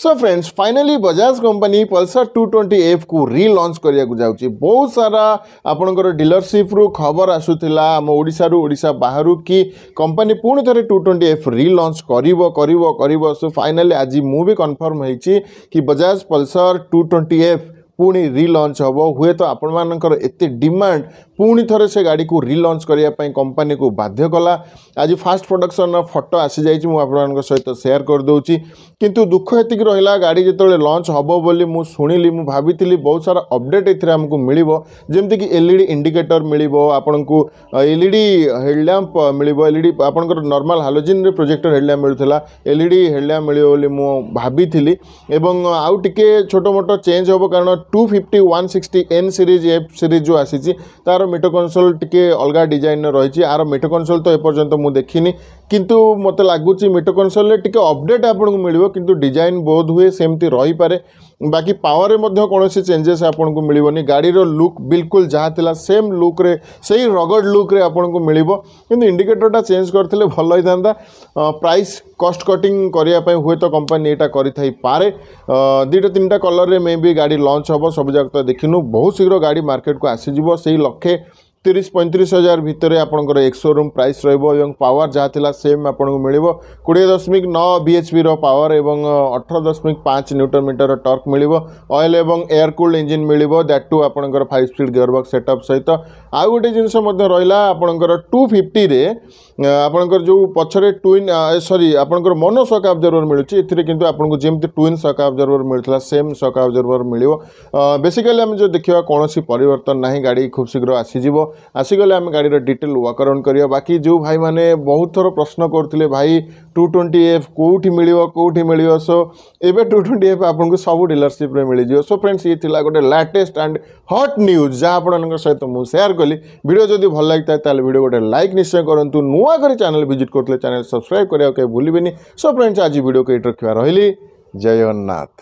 सो friends finally Bajaj company Pulsar two twenty F को relaunch कराया बहुत सारा आपंकर डिलरसीप्रु खबर आसूला आम ओडारू ओडा बाहर कि कंपनी पुणी थे टू ट्वेंटी एफ रिलंच कर सो फाइनाली आज मुझे कनफर्म होती कि Bajaj Pulsar two twenty F पुणी रिलंच ରିଲଞ୍ଚ ହେବ तो आपर एत ଡିମାଣ୍ଡ ପୁଣି ଥରେ ସେ ଗାଡ଼ିକୁ ରିଲଞ୍ଚ କରିବା ପାଇଁ କମ୍ପାନୀକୁ ବାଧ୍ୟ କଲା ଆଜି ଫାଷ୍ଟ ପ୍ରଡକ୍ସନର ଫଟୋ ଆସିଯାଇଛି ମୁଁ ଆପଣମାନଙ୍କ ସହିତ ସେୟାର କରିଦେଉଛି କିନ୍ତୁ ଦୁଃଖ ଏତିକି ରହିଲା ଗାଡ଼ି ଯେତେବେଳେ ଲଞ୍ଚ ହେବ ବୋଲି ମୁଁ ଶୁଣିଲି ମୁଁ ଭାବିଥିଲି ବହୁତ ସାରା ଅପଡ଼େଟ୍ ଏଥିରେ ଆମକୁ ମିଳିବ ଯେମିତିକି ଏଲ୍ ଇ ଡି ଇଣ୍ଡିକେଟର ମିଳିବ ଆପଣଙ୍କୁ ଏଲ୍ ଇ ଡି ହେଡ଼୍ଲ୍ୟାମ୍ପ ମିଳିବ ଏଲ୍ ଇ ଡି ଆପଣଙ୍କର ନର୍ମାଲ ହାଲୋଜିନ୍ରେ ପ୍ରୋଜେକ୍ଟର ହେଡ଼୍ଲ୍ୟାମ୍ପ ମିଳୁଥିଲା ଏଲ୍ ଇ ଡି ହେଡ଼୍ଲ୍ୟାମ୍ପ ମିଳିବ ବୋଲି ମୁଁ ଭାବିଥିଲି ଏବଂ ଆଉ ଟିକେ ଛୋଟ ମୋଟ ଚେଞ୍ଜ ହେବ କାରଣ two fifty one sixty N series F series ଯେଉଁ ଆସିଛି ତା'ର মিটোকনসোল টিকে অলগা ডিজাইন রয়েছে আর মিটোকনসোল তো এপর্যন্ত মু দেখিনি কিন্তু ମୋତେ ଲାଗୁଛି ମିଟୋକନସୋଲରେ ଟିକେ ଅପଡ଼େଟ୍ ଆପଣଙ୍କୁ ମିଳିବ କିନ୍ତୁ ଡିଜାଇନ୍ ବୋଧ ହୁଏ ସେମିତି ରହିପାରେ ବାକି ପାୱାରରେ ମଧ୍ୟ କୌଣସି ଚେଞ୍ଜେସ୍ ଆପଣଙ୍କୁ ମିଳିବନି ଗାଡ଼ିର ଲୁକ୍ ବିଲକୁଲ ଯାହା ଥିଲା ସେମ୍ ଲୁକ୍ରେ ସେଇ ରଗଡ଼ ଲୁକ୍ରେ ଆପଣଙ୍କୁ ମିଳିବ କିନ୍ତୁ ଇଣ୍ଡିକେଟରଟା ଚେଞ୍ଜ କରିଥିଲେ ଭଲ ହେଇଥାନ୍ତା ପ୍ରାଇସ୍ କଷ୍ଟ କଟିଂ କରିବା ପାଇଁ ହୁଏତ କମ୍ପାନୀ ଏଇଟା କରିଥାଇପାରେ ଦୁଇଟା ତିନିଟା କଲର୍ରେ ମେ ବି ଗାଡ଼ି ଲଞ୍ଚ ହେବ ସବୁଯାକ ତ ଦେଖିନୁ ବହୁତ ଶୀଘ୍ର ଗାଡ଼ି ମାର୍କେଟକୁ ଆସିଯିବ ସେଇ ଲକ୍ଷେ तीस पैंतीस हजार भितर आपर एक सोरूम प्राइस रवर जहाँ थी सेम आपको मिले कोड़े दशमिक नौ बी एच पी रवर और अठर दशमिक पाँच न्यूटन मीटर टर्क मिल अएल और एयरकुल्ड इंजिन मिल दैट टू आप फाइव स्पीड गेयरबक्स सेटअप सहित आउ गोटे जिनस रहा आपंकर टू फिफ्टी आपंकर जो पचर ट्विन सरी आपंकर मनो सक अब्जर्वर मिलूँ एंतु आपको जमी ट्विन सक अब्जर्वर मिलता सेम सक अब्जर्वर मिल बेसिकाली आम जो देखा कौन पर नहीं गाड़ी खूब शीघ्र आसीज आसीगले आम गाड़ी डिटेल वाकरण कर बाकी जो भाई मैंने बहुत थर प्रश्न करते भाई टू ट्वेंटी एफ कौट मिल कौटी मिल सो ए टू ट्वेंटी एफ आपको सब डिलरसीप मिल सो फ्रेंड्स ये गोटे लाटेस्ट एंड हट न्यूज जहाँ आप सहित मुझे सेयार कली भिड जो भल लगी है भिड गोटे लाइक निश्चय करूँ नुआकर चैनल भिज करते चैनल सब्सक्राइब करा भूल सो फ्रेंड्स आज भिडियो को ये रखा रही जय जगन्नाथ